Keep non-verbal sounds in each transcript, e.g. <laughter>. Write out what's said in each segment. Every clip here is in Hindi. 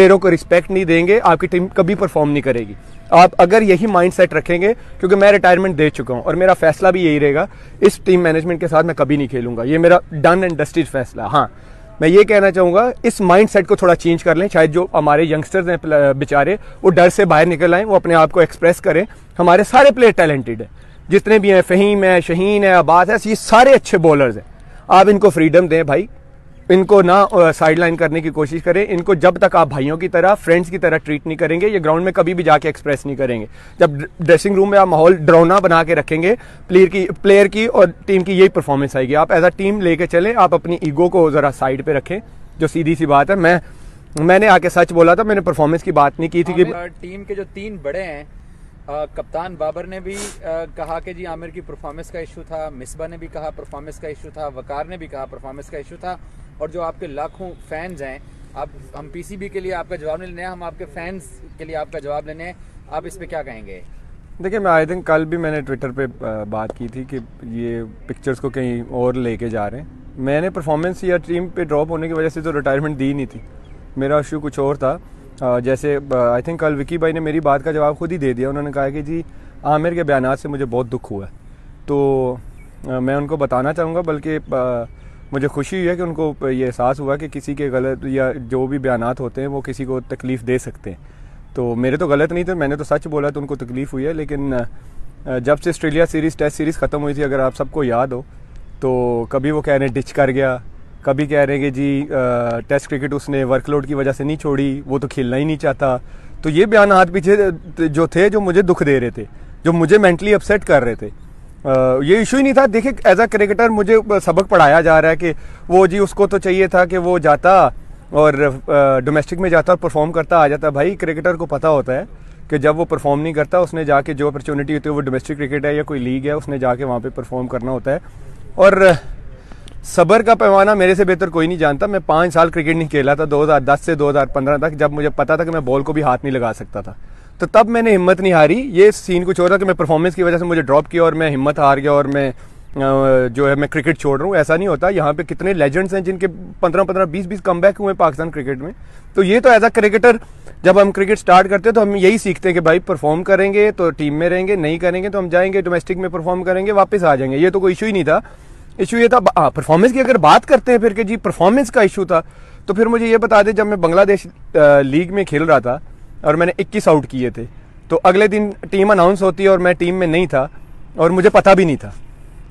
प्लेयरों को रिस्पेक्ट नहीं देंगे आपकी टीम कभी परफॉर्म नहीं करेगी आप अगर यही माइंड सेट रखेंगे क्योंकि मैं रिटायरमेंट दे चुका हूं और मेरा फैसला भी यही रहेगा इस टीम मैनेजमेंट के साथ मैं कभी नहीं खेलूंगा ये मेरा डन एंड डस्टिड फैसला हाँ मैं ये कहना चाहूंगा इस माइंड सेट को थोड़ा चेंज कर लें शायद जो हमारे यंगस्टर्स हैं बेचारे वो डर से बाहर निकल आए वो अपने आप को एक्सप्रेस करें हमारे सारे प्लेयर टैलेंटेड हैं जितने भी हैं फ़हीम है शहीन है अब्बास है ये सारे अच्छे बॉलर्स हैं आप इनको फ्रीडम दें भाई इनको ना साइड लाइन करने की कोशिश करें इनको जब तक आप भाइयों की तरह फ्रेंड्स की तरह ट्रीट नहीं करेंगे ये ग्राउंड में कभी भी जाके एक्सप्रेस नहीं करेंगे जब ड्रेसिंग रूम में आप माहौल ड्रोना बना के रखेंगे प्लेयर की प्लेयर की और टीम की यही परफॉर्मेंस आएगी आप एज अ टीम लेके चलें आप अपनी ईगो को ज़रा साइड पर रखें जो सीधी सी बात है मैं मैंने आके सच बोला था मैंने परफॉर्मेंस की बात नहीं की थी कि टीम के जो तीन बड़े हैं कप्तान बाबर ने भी आ, कहा कि जी आमिर की परफॉर्मेंस का इशू था मिसबा ने भी कहा परफॉर्मेंस का इशू था वकार ने भी कहा परफॉर्मेंस का इशू था और जो आपके लाखों फैंस हैं आप हम पीसीबी के लिए आपका जवाब नहीं लेने हम आपके फैंस के लिए आपका जवाब लेने हैं आप इस पर क्या कहेंगे देखिए मैं आई थिंक कल भी मैंने ट्विटर पे बात की थी कि ये पिक्चर्स को कहीं और लेके जा रहे हैं मैंने परफॉर्मेंस या टीम पे ड्रॉप होने की वजह से तो रिटायरमेंट दी नहीं थी मेरा इशू कुछ और था जैसे आई थिंक कल विकी भाई ने मेरी बात का जवाब खुद ही दे दिया उन्होंने कहा कि जी आमिर के बयान से मुझे बहुत दुख हुआ तो मैं उनको बताना चाहूँगा बल्कि मुझे खुशी हुई है कि उनको ये एहसास हुआ कि किसी के गलत या जो भी बयान होते हैं वो किसी को तकलीफ़ दे सकते हैं तो मेरे तो गलत नहीं थे मैंने तो सच बोला तो उनको तकलीफ़ हुई है लेकिन जब से ऑस्ट्रेलिया सीरीज़ टेस्ट सीरीज़ ख़त्म हुई थी अगर आप सबको याद हो तो कभी वो कह रहे हैं डिच कर गया कभी कह रहे हैं कि जी टेस्ट क्रिकेट उसने वर्कलोड की वजह से नहीं छोड़ी वो तो खेलना ही नहीं चाहता तो ये बयान हाथ पीछे जो थे जो मुझे दुख दे रहे थे जो मुझे मेंटली अपसेट कर रहे थे ये इशू ही नहीं था देखिए एज अ क्रिकेटर मुझे सबक पढ़ाया जा रहा है कि वो जी उसको तो चाहिए था कि वो जाता और डोमेस्टिक में जाता और परफॉर्म करता आ जाता भाई क्रिकेटर को पता होता है कि जब वो परफॉर्म नहीं करता उसने जाके जो अपॉर्चुनिटी होती है वो डोमेस्टिक क्रिकेट है या कोई लीग है उसने जाके वहाँ परफॉर्म करना होता है और सबर का पैमाना मेरे से बेहतर कोई नहीं जानता मैं पाँच साल क्रिकेट नहीं खेला था 2010 से 2015 तक जब मुझे पता था कि मैं बॉल को भी हाथ नहीं लगा सकता था तो तब मैंने हिम्मत नहीं हारी ये सीन कुछ हो था कि मैं परफॉर्मेंस की वजह से मुझे ड्रॉप किया और मैं हिम्मत हार गया और मैं जो है मैं क्रिकेट छोड़ रहा हूँ ऐसा नहीं होता यहाँ पे कितने लेजेंड्स हैं जिनके पंद्रह पंद्रह बीस बीस कम बैक हुए हैं पाकिस्तान क्रिकेट में तो ये तो एज अ क्रिकेटर जब हम क्रिकेट स्टार्ट करते हैं तो हम यही सीखते हैं कि भाई परफॉर्म करेंगे तो टीम में रहेंगे नहीं करेंगे तो हम जाएंगे डोमेस्टिक में परफॉर्म करेंगे वापस आ जाएंगे ये तो कोई इशू ही नहीं था इशू ये था हाँ परफॉर्मेंस की अगर बात करते हैं फिर कि जी परफॉर्मेंस का इशू था तो फिर मुझे ये बता दें जब मैं बांग्लादेश लीग में खेल रहा था और मैंने 21 आउट किए थे तो अगले दिन टीम अनाउंस होती है और मैं टीम में नहीं था और मुझे पता भी नहीं था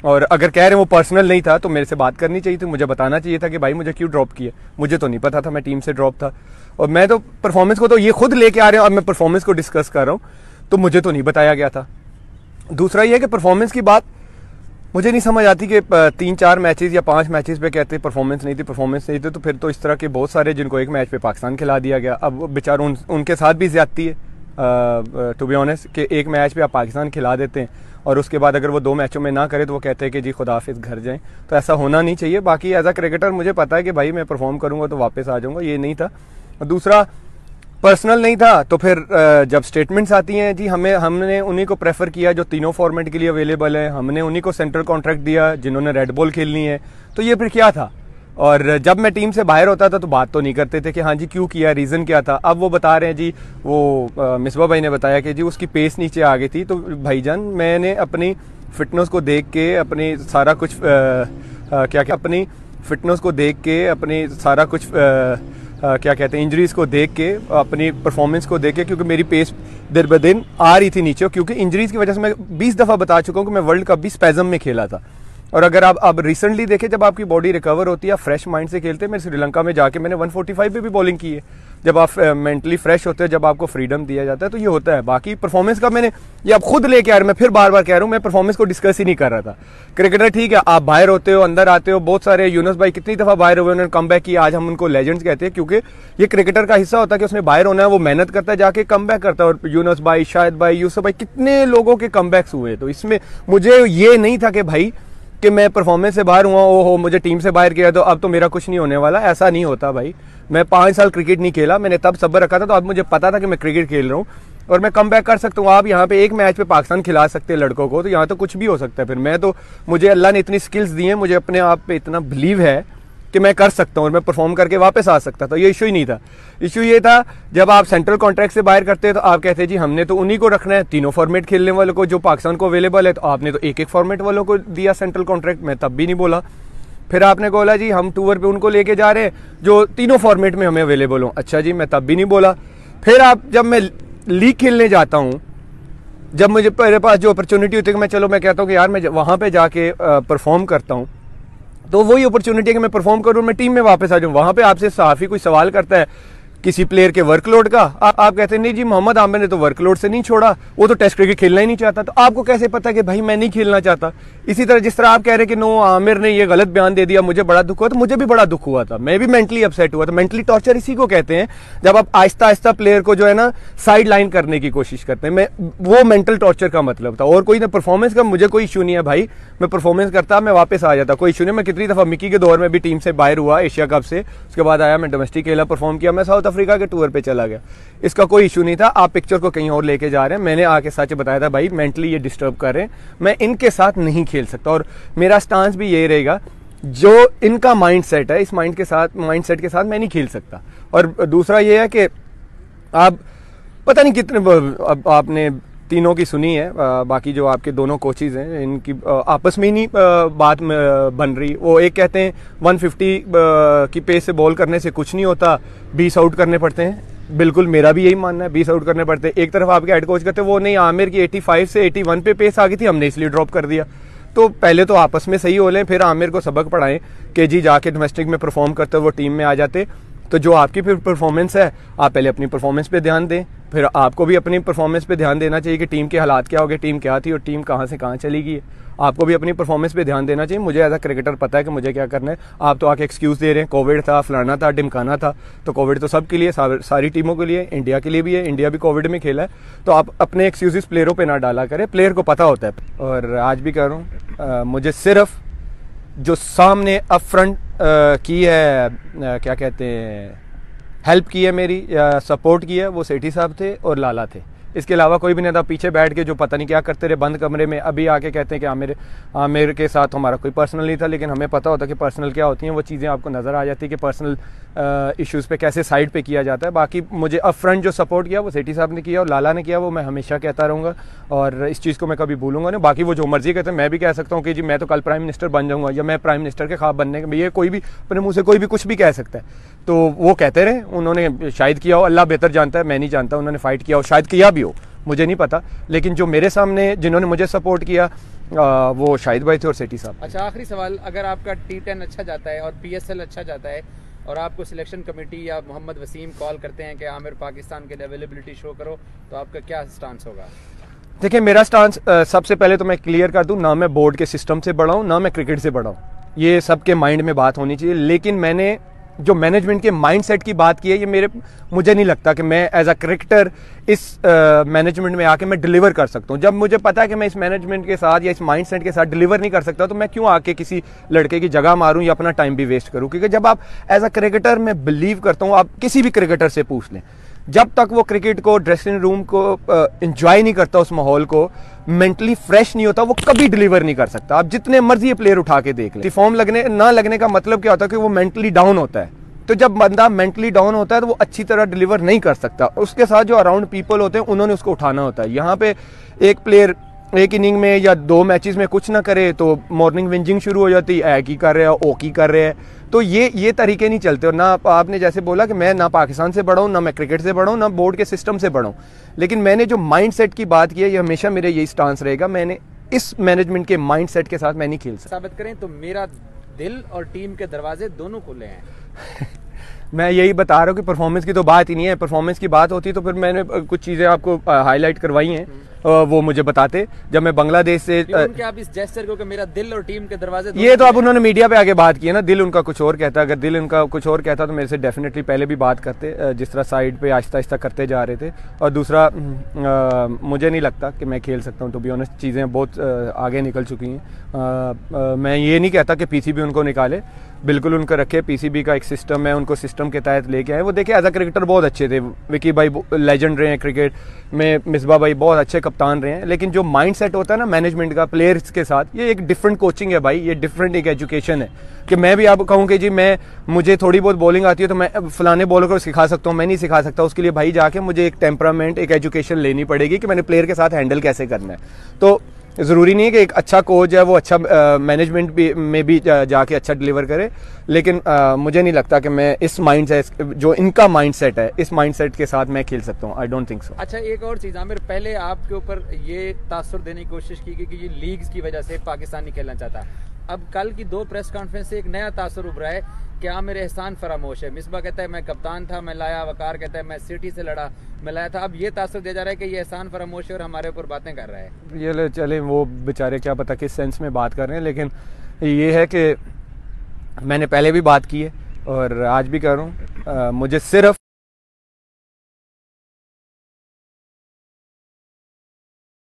और अगर कह रहे हैं वो पर्सनल नहीं था तो मेरे से बात करनी चाहिए थी मुझे बताना चाहिए था कि भाई मुझे क्यों ड्रॉप किया मुझे तो नहीं पता था मैं टीम से ड्रॉप था और मैं तो परफॉर्मेंस को तो ये खुद लेके आ रहे हैं और मैं परफॉर्मेंस को डिस्कस कर रहा हूँ तो मुझे तो नहीं बताया गया था दूसरा ये है कि परफॉर्मेंस की बात मुझे नहीं समझ आती कि तीन चार मैचेस या पांच मैचेस पे कहते परफॉर्मेंस नहीं थी परफॉर्मेंस नहीं थी तो फिर तो इस तरह के बहुत सारे जिनको एक मैच पे पाकिस्तान खिला दिया गया अब बेचारों उन, उनके साथ भी ज्यादती है टू बी ऑनेस्ट कि एक मैच पे आप पाकिस्तान खिला देते हैं और उसके बाद अगर वो दो मैचों में ना करें तो वो कहते हैं कि जी खुदाफिस घर जाएं तो ऐसा होना नहीं चाहिए बाकी एज अ क्रिकेटर मुझे पता है कि भाई मैं परफॉर्म करूँगा तो वापस आ जाऊँगा ये नहीं था दूसरा पर्सनल नहीं था तो फिर जब स्टेटमेंट्स आती हैं जी हमें हमने उन्हीं को प्रेफर किया जो तीनों फॉर्मेट के लिए अवेलेबल है हमने उन्हीं को सेंट्रल कॉन्ट्रैक्ट दिया जिन्होंने रेड बॉल खेलनी है तो ये फिर क्या था और जब मैं टीम से बाहर होता था तो बात तो नहीं करते थे कि हाँ जी क्यों किया रीज़न क्या था अब वो बता रहे हैं जी वो मिसबा भाई ने बताया कि जी उसकी पेस नीचे आ गई थी तो भाईजान मैंने अपनी फिटनेस को देख के अपनी सारा कुछ आ, आ, क्या क्या अपनी फिटनेस को देख के अपनी सारा कुछ आ, क्या कहते हैं इंजरीज़ को देख के अपनी परफॉर्मेंस को देख के क्योंकि मेरी पेस दिन ब दिन आ रही थी नीचे क्योंकि इंजरीज़ की वजह से मैं बीस दफ़ा बता चुका हूँ कि मैं वर्ल्ड कप भी स्पैजम में खेला था और अगर आप अब रिसेंटली देखें जब आपकी बॉडी रिकवर होती है फ्रेश माइंड से खेलते हैं मैं श्रीलंका में जाके मैंने 145 पे भी बॉलिंग की है जब आप मेंटली फ्रेश होते हैं जब आपको फ्रीडम दिया जाता है तो ये होता है बाकी परफॉर्मेंस का मैंने ये आप खुद लेके आ रहे मैं फिर बार बार कह रहा हूँ मैं परफॉर्मेंस को डिस्कस ही नहीं कर रहा था क्रिकेटर ठीक है आप बाहर होते हो अंदर आते हो बहुत सारे यूनस भाई कितनी दफ़ा बाहर हुए उन्होंने कम बैक किया आज हम उनको लेजेंड्स कहते हैं क्योंकि ये क्रिकेटर का हिस्सा होता है कि उसने बाहर होना है वो मेहनत करता है जाके कम बैक करता है और यूनस भाई शायद भाई यूसफ भाई कितने लोगों के कम हुए तो इसमें मुझे ये नहीं था कि भाई कि मैं परफॉर्मेंस से बाहर हुआ ओ हो मुझे टीम से बाहर किया तो अब तो मेरा कुछ नहीं होने वाला ऐसा नहीं होता भाई मैं पाँच साल क्रिकेट नहीं खेला मैंने तब सब्र रखा था तो अब मुझे पता था कि मैं क्रिकेट खेल रहा हूँ और मैं कम बैक कर सकता हूँ आप यहाँ पे एक मैच पे पाकिस्तान खिला सकते हैं लड़कों को तो यहाँ तो कुछ भी हो सकता है फिर मैं तो मुझे अल्लाह ने इतनी स्किल्स दी हैं मुझे अपने आप पे इतना बिलीव है कि मैं कर सकता हूँ और मैं परफॉर्म करके वापस आ सकता था तो ये इशू ही नहीं था इशू ये था जब आप सेंट्रल कॉन्ट्रैक्ट से बाहर करते हैं तो आप कहते हैं जी हमने तो उन्हीं को रखना है तीनों फॉर्मेट खेलने वालों को जो पाकिस्तान को अवेलेबल है तो आपने तो एक एक फॉर्मेट वालों को दिया सेंट्रल कॉन्ट्रैक्ट मैं तब भी नहीं बोला फिर आपने बोला जी हम टूर पे उनको लेके जा रहे हैं जो तीनों फॉर्मेट में हमें अवेलेबल हों अच्छा जी मैं तब भी नहीं बोला फिर आप जब मैं लीग खेलने जाता हूँ जब मुझे मेरे पास जो अपॉर्चुनिटी होती है मैं चलो मैं कहता हूँ कि यार मैं वहाँ पे जाके परफॉर्म करता हूँ तो वही अपॉर्चुनिटी है कि मैं परफॉर्म करूँ मैं टीम में वापस आ जाऊँ वहाँ पे आपसे ही कोई सवाल करता है किसी प्लेयर के वर्कलोड का आ, आप कहते हैं नहीं जी मोहम्मद आमिर ने तो वर्कलोड से नहीं छोड़ा वो तो टेस्ट क्रिकेट खेलना ही नहीं चाहता तो आपको कैसे पता कि भाई मैं नहीं खेलना चाहता इसी तरह जिस तरह आप कह रहे कि नो आमिर ने ये गलत बयान दे दिया मुझे बड़ा दुख हुआ तो मुझे भी बड़ा दुख हुआ था मैं भी मेंटली अपसेट हुआ था मेंटली टॉर्चर इसी को कहते हैं जब आप आहिस्ता आहिस्ता प्लेयर को जो है ना साइड लाइन करने की कोशिश करते हैं मैं वो मेंटल टॉर्चर का मतलब था और कोई ना परफॉर्मेंस का मुझे कोई इशू नहीं है भाई मैं परफॉर्मेंस करता मैं वापस आ जाता कोई इशू नहीं मैं कितनी दफा मिकी के दौर में भी टीम से बाहर हुआ एशिया कप से उसके बाद आया मैं डोमेस्टिक खेला परफॉर्म किया मैं साउथ अफ्रीका के टूर पे चला गया इसका कोई इशू नहीं था आप पिक्चर को कहीं और लेके जा रहे हैं मैंने आके सच बताया था भाई मेंटली ये डिस्टर्ब कर रहे हैं मैं इनके साथ नहीं खेल सकता और मेरा स्टांस भी यही रहेगा जो इनका माइंड सेट है इस माइंड के साथ माइंड सेट के साथ मैं नहीं खेल सकता और दूसरा ये है कि आप पता नहीं कितने अब आपने तीनों की सुनी है बाकी जो आपके दोनों कोचिज हैं इनकी आपस में ही नहीं बात बन रही वो एक कहते हैं 150 की पेस से बॉल करने से कुछ नहीं होता 20 आउट करने पड़ते हैं बिल्कुल मेरा भी यही मानना है 20 आउट करने पड़ते हैं एक तरफ आपके हेड कोच कहते वो नहीं आमिर की एटी से एटी पे पेस आ गई थी हमने इसलिए ड्रॉप कर दिया तो पहले तो आपस में सही हो लें फिर आमिर को सबक पढ़ाएं के जी जाके डोमेस्टिक में परफॉर्म करते वो टीम में आ जाते तो जो आपकी फिर परफॉर्मेंस है आप पहले अपनी परफॉर्मेंस पे ध्यान दें फिर आपको भी अपनी परफॉर्मेंस पे ध्यान देना चाहिए कि टीम के हालात क्या हो गए टीम क्या थी और टीम कहाँ से कहाँ चली गई आपको भी अपनी परफॉर्मेंस पे ध्यान देना चाहिए मुझे एज अ क्रिकेटर पता है कि मुझे क्या करना है आप तो आके एक्सक्यूज़ दे रहे हैं कोविड था फलाना था डिमकाना था तो कोविड तो सब के लिए सारी टीमों के लिए इंडिया के लिए भी है इंडिया भी कोविड में खेला है तो आप अपने एक्सक्यूज़ प्लेयरों पर ना डाला करें प्लेयर को पता होता है और आज भी कह रहा हूँ मुझे सिर्फ जो सामने अपफ्रंट की है आ, क्या कहते हैं हेल्प की है मेरी सपोर्ट की है वो सेठी साहब थे और लाला थे इसके अलावा कोई भी नहीं था पीछे बैठ के जो पता नहीं क्या करते रहे बंद कमरे में अभी आके कहते हैं कि आमिर आमिर के साथ हमारा कोई पर्सनल नहीं था लेकिन हमें पता होता कि पर्सनल क्या होती हैं वो चीज़ें आपको नज़र आ जाती है कि पर्सनल इश्यूज़ पे कैसे साइड पे किया जाता है बाकी मुझे अप फ्रंट जो सपोर्ट किया वो सेठी साहब ने किया और लाला ने किया वो मैं हमेशा कहता रहूँगा और इस चीज़ को मैं कभी भूलूंगा नहीं बाकी वो जो मर्जी कहते हैं मैं भी कह सकता हूँ कि जी मैं तो कल प्राइम मिनिस्टर बन जाऊँगा या मैं प्राइम मिनिस्टर के खाब बनने के ये कोई भी अपने मुँह से कोई भी कुछ भी कह सकता है तो वो कहते रहे उन्होंने शायद किया हो अल्लाह बेहतर जानता है मैं नहीं जानता उन्होंने फ़ाइट किया हो शायद किया भी हो मुझे नहीं पता लेकिन जो मेरे सामने जिन्होंने मुझे सपोर्ट किया आ, वो शाहिद भाई थे और सेठी साहब अच्छा आखिरी सवाल अगर आपका टी टेन अच्छा जाता है और पी एस एल अच्छा जाता है और आपको सिलेक्शन कमेटी या मोहम्मद वसीम कॉल करते हैं कि आमिर पाकिस्तान के लिए अवेलेबिलिटी शो करो तो आपका क्या स्टांस होगा देखिए मेरा स्टांस सबसे पहले तो मैं क्लियर कर दूं ना मैं बोर्ड के सिस्टम से बढ़ाऊँ ना मैं क्रिकेट से बढ़ाऊँ ये सबके माइंड में बात होनी चाहिए लेकिन मैंने जो मैनेजमेंट के माइंडसेट की बात की है ये मेरे मुझे नहीं लगता कि मैं एज अ क्रिकेटर इस मैनेजमेंट में आके मैं डिलीवर कर सकता हूँ जब मुझे पता है कि मैं इस मैनेजमेंट के साथ या इस माइंडसेट के साथ डिलीवर नहीं कर सकता तो मैं क्यों आके किसी लड़के की जगह मारूँ या अपना टाइम भी वेस्ट करूँ क्योंकि जब आप एज अ क्रिकेटर मैं बिलीव करता हूँ आप किसी भी क्रिकेटर से पूछ लें जब तक वो क्रिकेट को ड्रेसिंग रूम को इंजॉय नहीं करता उस माहौल को मेंटली फ्रेश नहीं होता वो कभी डिलीवर नहीं कर सकता आप जितने मर्जी ये प्लेयर उठा के देख लें फॉर्म लगने ना लगने का मतलब क्या होता है कि वो मेंटली डाउन होता है तो जब बंदा मेंटली डाउन होता है तो वो अच्छी तरह डिलीवर नहीं कर सकता उसके साथ जो अराउंड पीपल होते हैं उन्होंने उसको उठाना होता है यहाँ पे एक प्लेयर एक इनिंग में या दो मैचेस में कुछ ना करे तो मॉर्निंग विंजिंग शुरू हो जाती है की कर रहे हैं ओ की कर रहे हैं तो ये ये तरीके नहीं चलते और ना आपने जैसे बोला कि मैं ना पाकिस्तान से बढ़ाऊँ ना मैं क्रिकेट से बढ़ाऊँ ना बोर्ड के सिस्टम से बढ़ाऊँ लेकिन मैंने जो माइंड सेट की बात की है ये हमेशा मेरे यही स्टांस रहेगा मैंने इस मैनेजमेंट के माइंड सेट के साथ मैं नहीं खेल सकता साबित करें तो मेरा दिल और टीम के दरवाजे दोनों खुले हैं <laughs> मैं यही बता रहा हूँ कि परफॉर्मेंस की तो बात ही नहीं है परफॉर्मेंस की बात होती तो फिर मैंने कुछ चीज़ें आपको हाईलाइट करवाई हैं हम्म। वो मुझे बताते जब मैं बांग्लादेश से आप इस जेस्टर को मेरा दिल और टीम के दरवाजे ये तो आप उन्होंने मीडिया पे आगे बात की है ना दिल उनका कुछ और कहता अगर दिल उनका कुछ और कहता तो मेरे से डेफिनेटली पहले भी बात करते जिस तरह साइड पे आहिस्ता आहिस्ता करते जा रहे थे और दूसरा आ, मुझे नहीं लगता कि मैं खेल सकता हूँ तो भी उन्हें चीज़ें बहुत आगे निकल चुकी हैं मैं ये नहीं कहता कि भी उनको निकाले बिल्कुल उनका रखे पीसीबी का एक सिस्टम है उनको सिस्टम के तहत लेके आए वो देखे एज अ क्रिकेटर बहुत अच्छे थे विकी भाई लेजेंड रहे हैं क्रिकेट में मिसबा भाई बहुत अच्छे कप्तान रहे हैं लेकिन जो माइंड सेट होता है ना मैनेजमेंट का प्लेयर्स के साथ ये एक डिफरेंट कोचिंग है भाई ये डिफरेंट एक एजुकेशन है कि मैं भी आप कहूँ कि जी मैं मुझे थोड़ी बहुत बॉलिंग आती है तो मैं फलाने बॉलर को सिखा सकता हूँ मैं नहीं सिखा सकता उसके लिए भाई जाके मुझे एक टेम्परामेंट एक एजुकेशन लेनी पड़ेगी कि मैंने प्लेयर के साथ हैंडल कैसे करना है तो ज़रूरी नहीं है कि एक अच्छा कोच है वो अच्छा मैनेजमेंट भी में भी जाके अच्छा डिलीवर करे लेकिन आ, मुझे नहीं लगता कि मैं इस माइंड सेट जो इनका माइंड सेट है इस माइंड सेट के साथ मैं खेल सकता हूँ आई डोंट थिंक सो अच्छा एक और चीज़ आमिर पहले आपके ऊपर ये तासर देने की कोशिश की गई कि ये लीग्स की वजह से पाकिस्तान नहीं खेलना चाहता अब कल की दो प्रेस कॉन्फ्रेंस से एक नया तासर उभरा है क्या मेरे एहसान फरामोश है मिसबा कहता है मैं कप्तान था मैं लाया वकार कहता है मैं सिटी से लड़ा मैं लाया था अब ये तासर दिया जा रहा है कि ये एहसान फरामोश है और हमारे ऊपर बातें कर रहा है ये ले चले वो बेचारे क्या पता किस सेंस में बात कर रहे हैं लेकिन ये है कि मैंने पहले भी बात की है और आज भी कर रहा हूँ मुझे सिर्फ